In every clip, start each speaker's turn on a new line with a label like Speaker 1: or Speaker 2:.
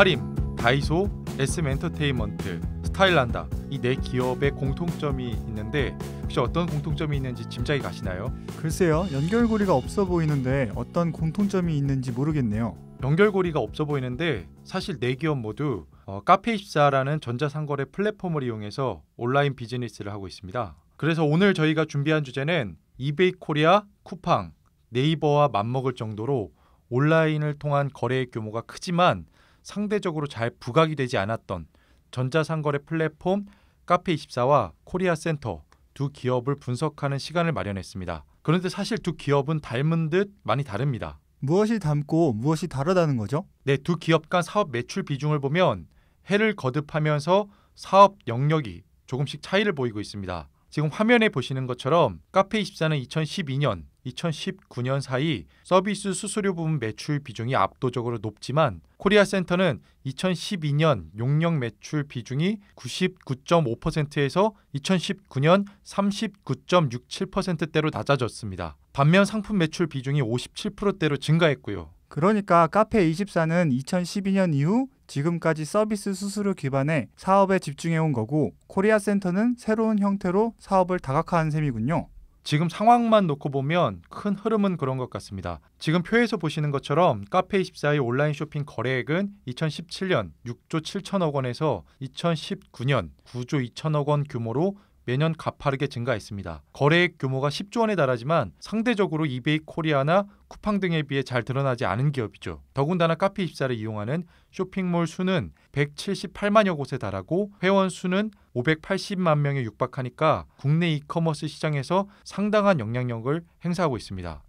Speaker 1: 카림, 다이소, S멘터테인먼트, 스타일란다 이 네 기업의 공통점이 있는데 혹시 어떤 공통점이 있는지 짐작이 가시나요?
Speaker 2: 글쎄요 연결고리가 없어 보이는데 어떤 공통점이 있는지 모르겠네요.
Speaker 1: 연결고리가 없어 보이는데 사실 네 기업 모두 어, 카페24라는 전자상거래 플랫폼을 이용해서 온라인 비즈니스를 하고 있습니다. 그래서 오늘 저희가 준비한 주제는 이베이 코리아, 쿠팡, 네이버와 맞먹을 정도로 온라인을 통한 거래의 규모가 크지만 상대적으로 잘 부각이 되지 않았던 전자상거래 플랫폼 카페24와 코리아센터 두 기업을 분석하는 시간을 마련했습니다. 그런데 사실 두 기업은 닮은 듯 많이 다릅니다. 무엇이 닮고 무엇이 다르다는 거죠? 네, 두 기업 간 사업 매출 비중을 보면 해를 거듭하면서 사업 영역이 조금씩 차이를 보이고 있습니다. 지금 화면에 보시는 것처럼 카페24는 2012년 2019년 사이 서비스 수수료 부분 매출 비중이 압도적으로 높지만 코리아 센터는 2012년 용역 매출 비중이 99.5%에서 2019년 39.67%대로 낮아졌습니다. 반면 상품 매출 비중이 57%대로 증가했고요. 그러니까 카페24는 2012년
Speaker 2: 이후 지금까지 서비스 수수료 기반의 사업에 집중해온 거고 코리아 센터는
Speaker 1: 새로운 형태로 사업을 다각화한 셈이군요. 지금 상황만 놓고 보면 큰 흐름은 그런 것 같습니다. 지금 표에서 보시는 것처럼 카페24의 온라인 쇼핑 거래액은 2017년 6조 7천억 원에서 2019년 9조 2천억 원 규모로 매년 가파르게 증가했습니다. 거래액 규모가 10조 원에 달하지만 상대적으로 이베이 코리아나 쿠팡 등에 비해 잘 드러나지 않은 기업이죠. 더군다나 카페24를 이용하는 쇼핑몰 수는 178만여 곳에 달하고 회원 수는 580만 명에 육박하니까 국내 이커머스 시장에서 상당한 영향력을 행사하고 있습니다.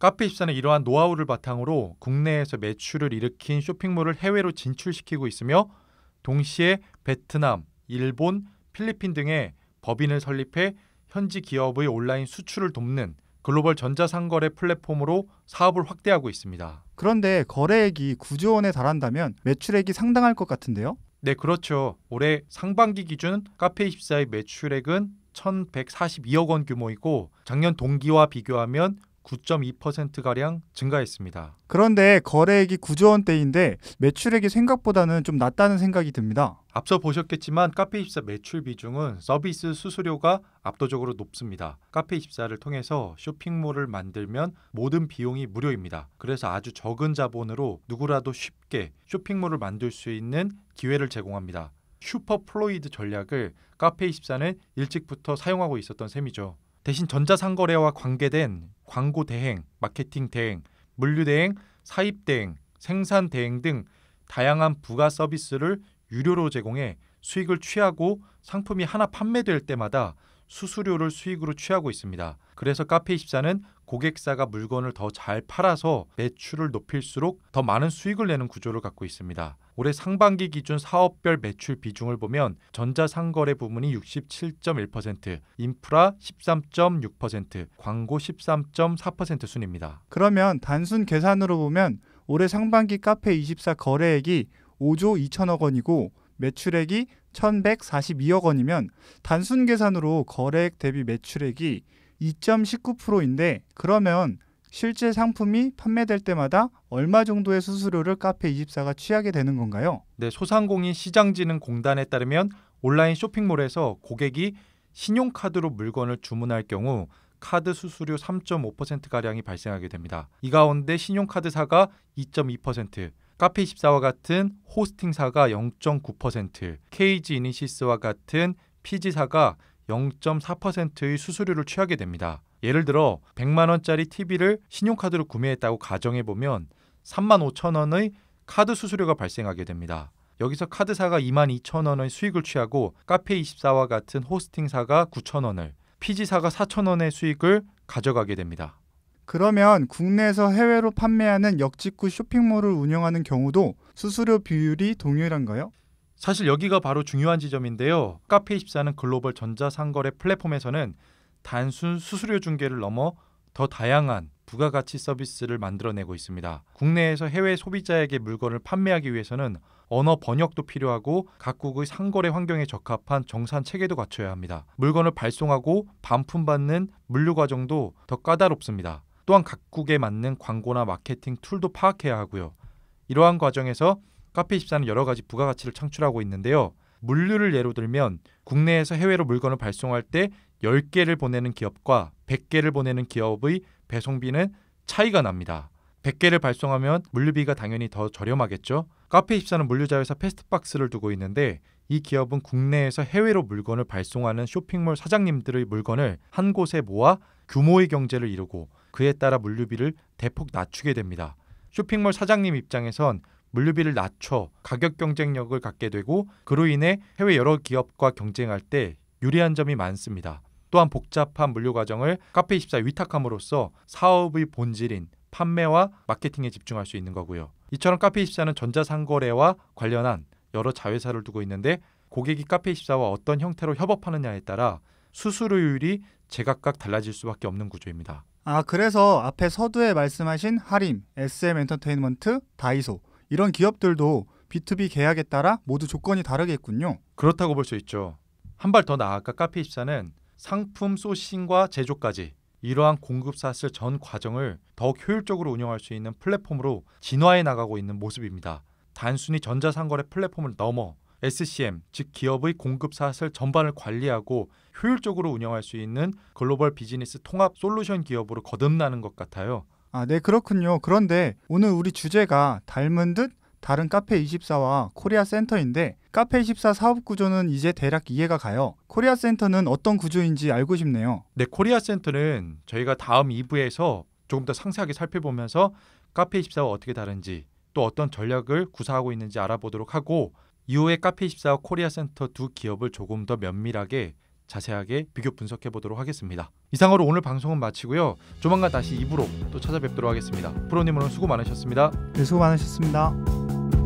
Speaker 1: 카페24는 이러한 노하우를 바탕으로 국내에서 매출을 일으킨 쇼핑몰을 해외로 진출시키고 있으며 동시에 베트남, 일본, 필리핀 등의 법인을 설립해 현지 기업의 온라인 수출을 돕는 글로벌 전자상거래 플랫폼으로 사업을 확대하고 있습니다.
Speaker 2: 그런데 거래액이 9조 원에 달한다면 매출액이 상당할 것 같은데요?
Speaker 1: 네, 그렇죠. 올해 상반기 기준 카페24의 매출액은 1,142억 원 규모이고 작년 동기와 비교하면 9.2%가량 증가했습니다.
Speaker 2: 그런데 거래액이 9조 원대인데 매출액이 생각보다는 좀 낮다는 생각이 듭니다.
Speaker 1: 앞서 보셨겠지만 카페24 매출 비중은 서비스 수수료가 압도적으로 높습니다. 카페24를 통해서 쇼핑몰을 만들면 모든 비용이 무료입니다. 그래서 아주 적은 자본으로 누구라도 쉽게 쇼핑몰을 만들 수 있는 기회를 제공합니다. 슈퍼 플로이드 전략을 카페24는 일찍부터 사용하고 있었던 셈이죠. 대신 전자상거래와 관계된 광고 대행, 마케팅 대행, 물류 대행, 사입 대행, 생산 대행 등 다양한 부가 서비스를 유료로 제공해 수익을 취하고 상품이 하나 판매될 때마다 수수료를 수익으로 취하고 있습니다. 그래서 카페24는 고객사가 물건을 더 잘 팔아서 매출을 높일수록 더 많은 수익을 내는 구조를 갖고 있습니다. 올해 상반기 기준 사업별 매출 비중을 보면 전자상거래 부문이 67.1%, 인프라 13.6%, 광고 13.4% 순입니다.
Speaker 2: 그러면 단순 계산으로 보면 올해 상반기 카페 24 거래액이 5조 2천억 원이고 매출액이 1,142억 원이면 단순 계산으로 거래액 대비 매출액이 2.19%인데 그러면 실제 상품이 판매될 때마다 얼마 정도의 수수료를 카페24가 취하게
Speaker 1: 되는 건가요? 네, 소상공인 시장진흥공단에 따르면 온라인 쇼핑몰에서 고객이 신용카드로 물건을 주문할 경우 카드 수수료 3.5%가량이 발생하게 됩니다. 이 가운데 신용카드사가 2.2%, 카페24와 같은 호스팅사가 0.9%, KG이니시스와 같은 피지사가 0.4%의 수수료를 취하게 됩니다. 예를 들어 100만 원짜리 TV를 신용카드로 구매했다고 가정해 보면 3만 5천 원의 카드 수수료가 발생하게 됩니다. 여기서 카드사가 2만 2천 원의 수익을 취하고 카페24와 같은 호스팅사가 9천 원을, 피지사가 4천 원의 수익을 가져가게 됩니다.
Speaker 2: 그러면 국내에서 해외로 판매하는 역직구 쇼핑몰을 운영하는 경우도 수수료
Speaker 1: 비율이 동일한가요? 사실 여기가 바로 중요한 지점인데요. 카페24는 글로벌 전자상거래 플랫폼에서는 단순 수수료 중개를 넘어 더 다양한 부가가치 서비스를 만들어내고 있습니다. 국내에서 해외 소비자에게 물건을 판매하기 위해서는 언어 번역도 필요하고 각국의 상거래 환경에 적합한 정산 체계도 갖춰야 합니다. 물건을 발송하고 반품받는 물류 과정도 더 까다롭습니다. 또한 각국에 맞는 광고나 마케팅 툴도 파악해야 하고요. 이러한 과정에서 카페14는 여러 가지 부가가치를 창출하고 있는데요. 물류를 예로 들면 국내에서 해외로 물건을 발송할 때 10개를 보내는 기업과 100개를 보내는 기업의 배송비는 차이가 납니다. 100개를 발송하면 물류비가 당연히 더 저렴하겠죠. 카페입사는 물류자회사 패스트박스를 두고 있는데 이 기업은 국내에서 해외로 물건을 발송하는 쇼핑몰 사장님들의 물건을 한 곳에 모아 규모의 경제를 이루고 그에 따라 물류비를 대폭 낮추게 됩니다. 쇼핑몰 사장님 입장에선 물류비를 낮춰 가격 경쟁력을 갖게 되고 그로 인해 해외 여러 기업과 경쟁할 때 유리한 점이 많습니다. 또한 복잡한 물류 과정을 카페24 위탁함으로써 사업의 본질인 판매와 마케팅에 집중할 수 있는 거고요. 이처럼 카페24는 전자상거래와 관련한 여러 자회사를 두고 있는데 고객이 카페24와 어떤 형태로 협업하느냐에 따라 수수료율이 제각각 달라질 수밖에 없는 구조입니다.
Speaker 2: 아 그래서 앞에 서두에 말씀하신 하림, SM 엔터테인먼트, 다이소 이런 기업들도
Speaker 1: B2B 계약에 따라 모두 조건이 다르겠군요. 그렇다고 볼 수 있죠. 한 발 더 나아가 카페24는 상품 소싱과 제조까지 이러한 공급 사슬 전 과정을 더욱 효율적으로 운영할 수 있는 플랫폼으로 진화해 나가고 있는 모습입니다. 단순히 전자상거래 플랫폼을 넘어 SCM, 즉 기업의 공급 사슬 전반을 관리하고 효율적으로 운영할 수 있는 글로벌 비즈니스 통합 솔루션 기업으로 거듭나는 것 같아요.
Speaker 2: 아, 네, 그렇군요. 그런데 오늘 우리 주제가 닮은 듯 다른 카페24와 코리아센터인데 카페24 사업 구조는 이제 대략 이해가 가요. 코리아센터는 어떤 구조인지 알고 싶네요.
Speaker 1: 네, 코리아센터는 저희가 다음 2부에서 조금 더 상세하게 살펴보면서 카페24와 어떻게 다른지 또 어떤 전략을 구사하고 있는지 알아보도록 하고 이후에 카페24와 코리아센터 두 기업을 조금 더 면밀하게 자세하게 비교 분석해 보도록 하겠습니다. 이상으로 오늘 방송은 마치고요. 조만간 다시 2부로 또 찾아뵙도록 하겠습니다. 프로님 오늘 수고 많으셨습니다.
Speaker 2: 네, 수고 많으셨습니다.